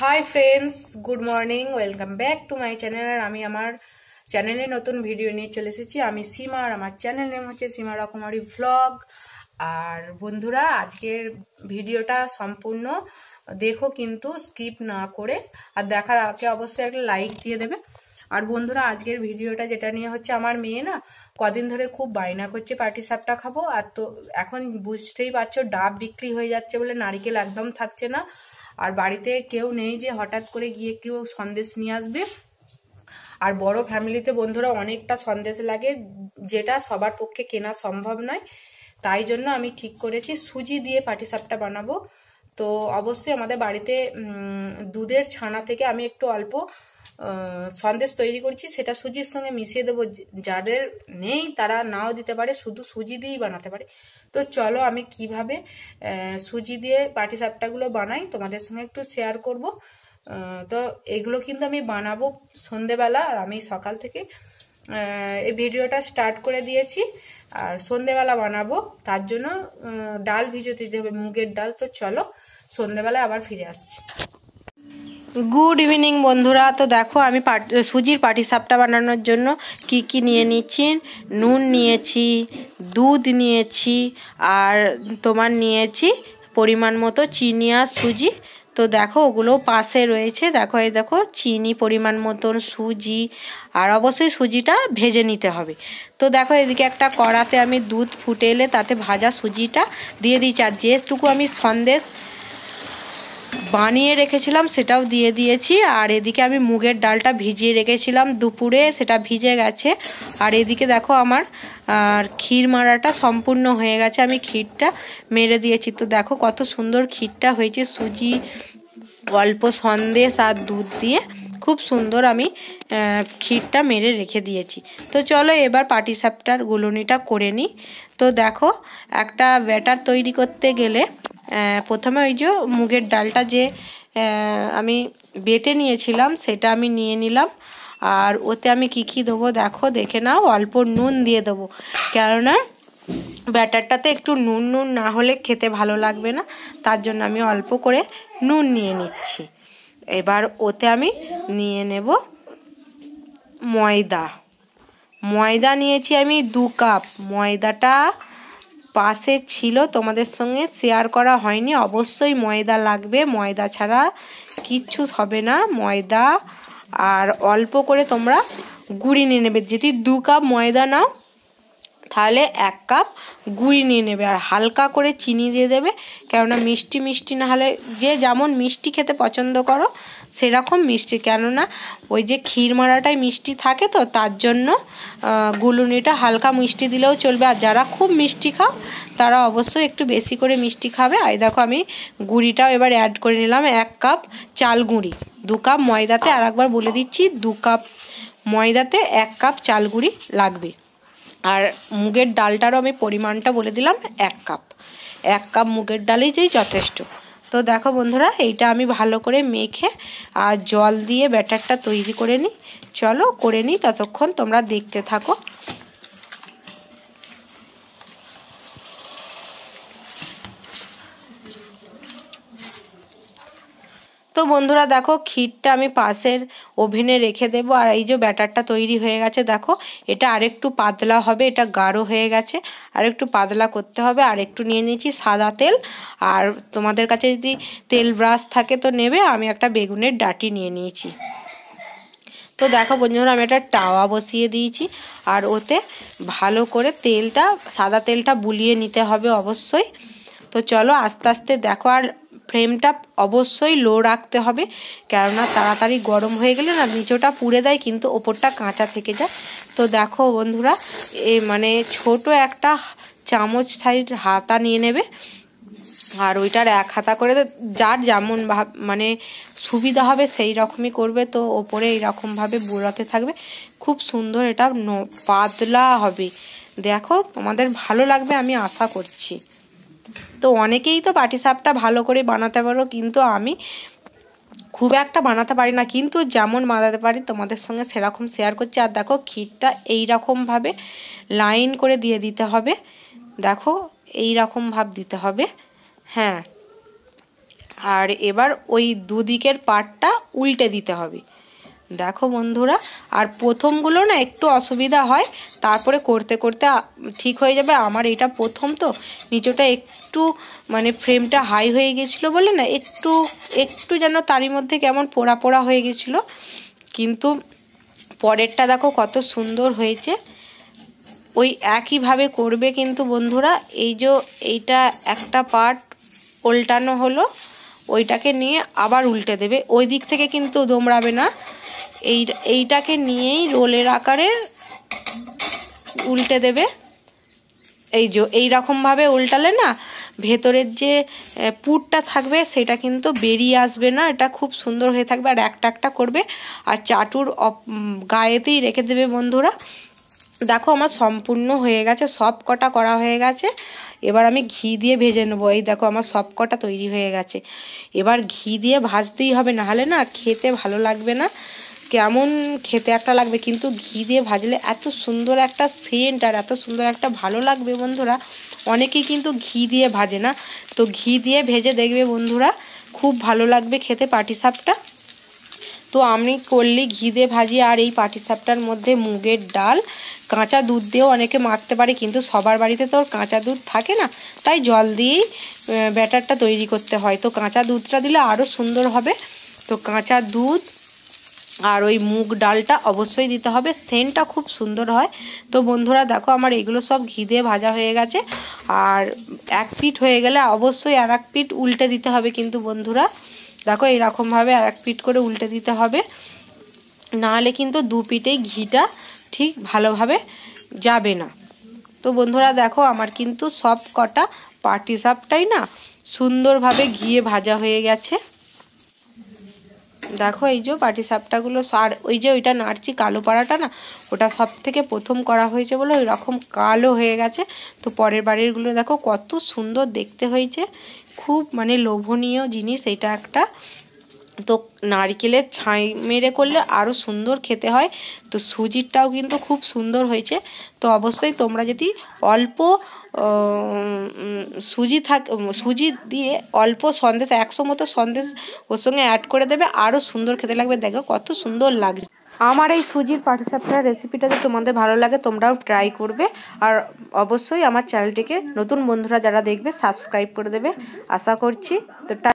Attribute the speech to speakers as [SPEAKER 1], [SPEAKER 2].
[SPEAKER 1] high friends good morning welcome back to my channel আর আমি আমার চ্যানেলে নতুন ভিডিও নিয়ে চলে এসেছি আমি সীমা আর আমার চ্যানেল নেম হচ্ছে সীমা রকমারি ভ্লগ আর বন্ধুরা আজকের ভিডিওটা সম্পূর্ণ দেখো কিন্তু স্কিপ না করে আর দেখার আগে অবশ্যই একটা লাইক দিয়ে দেবে আর বন্ধুরা আজকের ভিডিওটা যেটা নিয়ে হচ্ছে আমার মেয়ে না কদিন ধরে খুব বায়না করছে পার্টি সাপটা খাবো আর তো এখন বুঝতেই পারছো ডাব বিক্রি হয়ে যাচ্ছে বলে নারিকেল একদম থাকছে না আর বাড়িতে কেউ নেই যে হঠাৎ করে গিয়ে কেউ সন্দেশ নিয়ে আসবে আর বড় ফ্যামিলিতে বন্ধুরা অনেকটা সন্দেশ লাগে যেটা সবার পক্ষে কেনা সম্ভব নয় তাই জন্য আমি ঠিক করেছি সুজি দিয়ে পাটিসাপটা বানাবো তো অবশ্যই আমাদের বাড়িতে দুধের ছানা থেকে আমি একটু অল্প সন্দেশ তৈরি করছি সেটা সুজির সঙ্গে মিশিয়ে দেবো যাদের নেই তারা নাও দিতে পারে শুধু সুজি দিয়েই বানাতে পারে তো চলো আমি কিভাবে সুজি দিয়ে পাটিসাপটাগুলো বানাই তোমাদের সঙ্গে একটু শেয়ার করব তো এগুলো কিন্তু আমি বানাবো সন্ধেবেলা আর আমি সকাল থেকে এই ভিডিওটা স্টার্ট করে দিয়েছি আর সন্ধেবেলা বানাবো তার জন্য ডাল ভিজে দিতে হবে মুগের ডাল তো চলো সন্ধেবেলায় আবার ফিরে আসছি গুড ইভিনিং বন্ধুরা তো দেখো আমি সুজির পাটিসাপটা বানানোর জন্য কি কি নিয়ে নিচ্ছি নুন নিয়েছি দুধ নিয়েছি আর তোমার নিয়েছি পরিমাণ মতো চিনি আর সুজি তো দেখো ওগুলো পাশে রয়েছে দেখো এই দেখো চিনি পরিমাণ মতন সুজি আর অবশ্যই সুজিটা ভেজে নিতে হবে তো দেখো এদিকে একটা কড়াতে আমি দুধ ফুটে এলে তাতে ভাজা সুজিটা দিয়ে দিচ্ছি আর যেটুকু আমি সন্দেশ বানিয়ে রেখেছিলাম সেটাও দিয়ে দিয়েছি আর এদিকে আমি মুগের ডালটা ভিজিয়ে রেখেছিলাম দুপুরে সেটা ভিজে গেছে আর এদিকে দেখো আমার আর ক্ষীর মারাটা সম্পূর্ণ হয়ে গেছে আমি ক্ষীরটা মেরে দিয়েছি তো দেখো কত সুন্দর ক্ষীরটা হয়েছে সুজি অল্প সন্দেশ আর দুধ দিয়ে খুব সুন্দর আমি ক্ষীরটা মেরে রেখে দিয়েছি তো চলো এবার পাটিসাপটার গুলনিটা করে নিই তো দেখো একটা ব্যাটার তৈরি করতে গেলে প্রথমে ওই যে মুগের ডালটা যে আমি বেটে নিয়েছিলাম সেটা আমি নিয়ে নিলাম আর ওতে আমি কি কি দেবো দেখো দেখে নাও অল্প নুন দিয়ে দেবো কেননা ব্যাটারটাতে একটু নুন নুন না হলে খেতে ভালো লাগবে না তার জন্য আমি অল্প করে নুন নিয়ে নিচ্ছি এবার ওতে আমি নিয়ে নেব ময়দা ময়দা নিয়েছি আমি দু কাপ ময়দাটা পাশে ছিল তোমাদের সঙ্গে শেয়ার করা হয়নি অবশ্যই ময়দা লাগবে ময়দা ছাড়া কিচ্ছু হবে না ময়দা আর অল্প করে তোমরা গুঁড়ি নিয়ে নেবে যদি দু কাপ ময়দা নাও তাহলে এক কাপ গুড়ি নিয়ে নেবে আর হালকা করে চিনি দিয়ে দেবে কেননা মিষ্টি মিষ্টি না হলে যে যেমন মিষ্টি খেতে পছন্দ করো সেরকম মিষ্টি কেননা ওই যে ক্ষীর মারাটাই মিষ্টি থাকে তো তার জন্য গুলুনিটা হালকা মিষ্টি দিলেও চলবে আর যারা খুব মিষ্টি খাও তারা অবশ্যই একটু বেশি করে মিষ্টি খাবে আর দেখো আমি গুঁড়িটাও এবার অ্যাড করে নিলাম এক কাপ চাল গুঁড়ি দু কাপ ময়দাতে আর একবার বলে দিচ্ছি দু কাপ ময়দাতে এক কাপ চাল গুঁড়ি লাগবে আর মুগের ডালটারও আমি পরিমাণটা বলে দিলাম এক কাপ এক কাপ মুগের ডালই যেই যথেষ্ট তো দেখো বন্ধুরা এইটা আমি ভালো করে মেখে আর জল দিয়ে ব্যাটারটা তৈরি করে নিই চলো করে নিই ততক্ষণ তোমরা দেখতে থাকো তো বন্ধুরা দেখো ক্ষীরটা আমি পাশের ওভেনে রেখে দেবো আর এই যে ব্যাটারটা তৈরি হয়ে গেছে দেখো এটা আরেকটু পাতলা হবে এটা গাঢ় হয়ে গেছে আর একটু পাতলা করতে হবে আর একটু নিয়ে নিয়েছি সাদা তেল আর তোমাদের কাছে যদি তেল ব্রাশ থাকে তো নেবে আমি একটা বেগুনের ডাটি নিয়ে নিয়েছি তো দেখো বন্ধুরা আমি একটা টাওয়া বসিয়ে দিয়েছি আর ওতে ভালো করে তেলটা সাদা তেলটা বুলিয়ে নিতে হবে অবশ্যই তো চলো আস্তে আস্তে দেখো আর ফ্লেমটা অবশ্যই লো রাখতে হবে কেননা তাড়াতাড়ি গরম হয়ে গেলে না নিচটা পুড়ে দেয় কিন্তু ওপরটা কাঁচা থেকে যায় তো দেখো বন্ধুরা এ মানে ছোট একটা চামচ সাইজ হাতা নিয়ে নেবে আর ওইটার এক হাতা করে যার যেমন মানে সুবিধা হবে সেই রকমই করবে তো ওপরে এইরকমভাবে বোড়াতে থাকবে খুব সুন্দর এটা পাতলা হবে দেখো তোমাদের ভালো লাগবে আমি আশা করছি তো অনেকেই তো পাটিসাপটা ভালো করে বানাতে পারো কিন্তু আমি খুব একটা বানাতে পারি না কিন্তু যেমন বানাতে পারি তোমাদের সঙ্গে সেরকম শেয়ার করছি আর দেখো ক্ষীরটা এইরকমভাবে লাইন করে দিয়ে দিতে হবে দেখো এইরকম ভাব দিতে হবে হ্যাঁ আর এবার ওই দুদিকের পাটটা উল্টে দিতে হবে দেখো বন্ধুরা আর প্রথমগুলো না একটু অসুবিধা হয় তারপরে করতে করতে ঠিক হয়ে যাবে আমার এটা প্রথম তো নিচটা একটু মানে ফ্রেমটা হাই হয়ে গেছিলো বলে না একটু একটু যেন তারই মধ্যে কেমন পোড়া পোড়া হয়ে গেছিলো কিন্তু পরেরটা দেখো কত সুন্দর হয়েছে ওই একইভাবে করবে কিন্তু বন্ধুরা এই যে এইটা একটা পার্ট উল্টানো হলো ওইটাকে নিয়ে আবার উল্টে দেবে ওই দিক থেকে কিন্তু দোমড়াবে না এই এইটাকে নিয়েই রোলের আকারে উল্টে দেবে এই যে এইরকমভাবে উল্টালে না ভেতরের যে পুরটা থাকবে সেটা কিন্তু বেরিয়ে আসবে না এটা খুব সুন্দর হয়ে থাকবে আর একটা একটা করবে আর চাটুর গায়েতেই রেখে দেবে বন্ধুরা দেখো আমার সম্পূর্ণ হয়ে গেছে সব কটা করা হয়ে গেছে এবার আমি ঘি দিয়ে ভেজে নেবো এই দেখো আমার সব কটা তৈরি হয়ে গেছে এবার ঘি দিয়ে ভাজতেই হবে নাহলে না খেতে ভালো লাগবে না কেমন খেতে একটা লাগবে কিন্তু ঘি দিয়ে ভাজলে এত সুন্দর একটা সেন্ট আর এত সুন্দর একটা ভালো লাগবে বন্ধুরা অনেকেই কিন্তু ঘি দিয়ে ভাজে না তো ঘি দিয়ে ভেজে দেখবে বন্ধুরা খুব ভালো লাগবে খেতে পাটিসাপটা তো আমি করলি ঘি দিয়ে ভাজি আর এই পাটিসাপটার মধ্যে মুগের ডাল কাঁচা দুধ দিয়েও অনেকে মাখতে পারে কিন্তু সবার বাড়িতে তো কাঁচা দুধ থাকে না তাই জল দিয়েই ব্যাটারটা তৈরি করতে হয় তো কাঁচা দুধটা দিলে আরও সুন্দর হবে তো কাঁচা দুধ আর ওই মুগ ডালটা অবশ্যই দিতে হবে সেন্টটা খুব সুন্দর হয় তো বন্ধুরা দেখো আমার এগুলো সব ঘি দিয়ে ভাজা হয়ে গেছে আর এক পিঠ হয়ে গেলে অবশ্যই আর এক পিঠ উল্টে দিতে হবে কিন্তু বন্ধুরা দেখো এরকমভাবে আর এক পিঠ করে উল্টে দিতে হবে নাহলে কিন্তু দু পিঠেই ঘিটা ঠিক ভালোভাবে যাবে না তো বন্ধুরা দেখো আমার কিন্তু সব কটা পার্টি সাপটাই না সুন্দরভাবে ঘিয়ে ভাজা হয়ে গেছে দেখো এই যে পাটি সাপটাগুলো আর ওই যে ওইটা নাড়ছি কালো পাড়াটা না ওটা সব থেকে প্রথম করা হয়েছে বলে ওই রকম কালো হয়ে গেছে তো পরের বাড়িরগুলো দেখো কত সুন্দর দেখতে হয়েছে খুব মানে লোভনীয় জিনিস এটা একটা তো নারকেলের ছাই মেরে করলে আরও সুন্দর খেতে হয় তো সুজিরটাও কিন্তু খুব সুন্দর হয়েছে তো অবশ্যই তোমরা যদি অল্প সুজি থাক সুজি দিয়ে অল্প সন্দেশ একশো মতো সন্দেশ ওর সঙ্গে অ্যাড করে দেবে আরও সুন্দর খেতে লাগবে দেখো কত সুন্দর লাগছে আমার এই সুজির পাটিসাপটার রেসিপিটা যদি তোমাদের ভালো লাগে তোমরাও ট্রাই করবে আর অবশ্যই আমার চ্যানেলটিকে নতুন বন্ধুরা যারা দেখবে সাবস্ক্রাইব করে দেবে আশা করছি তো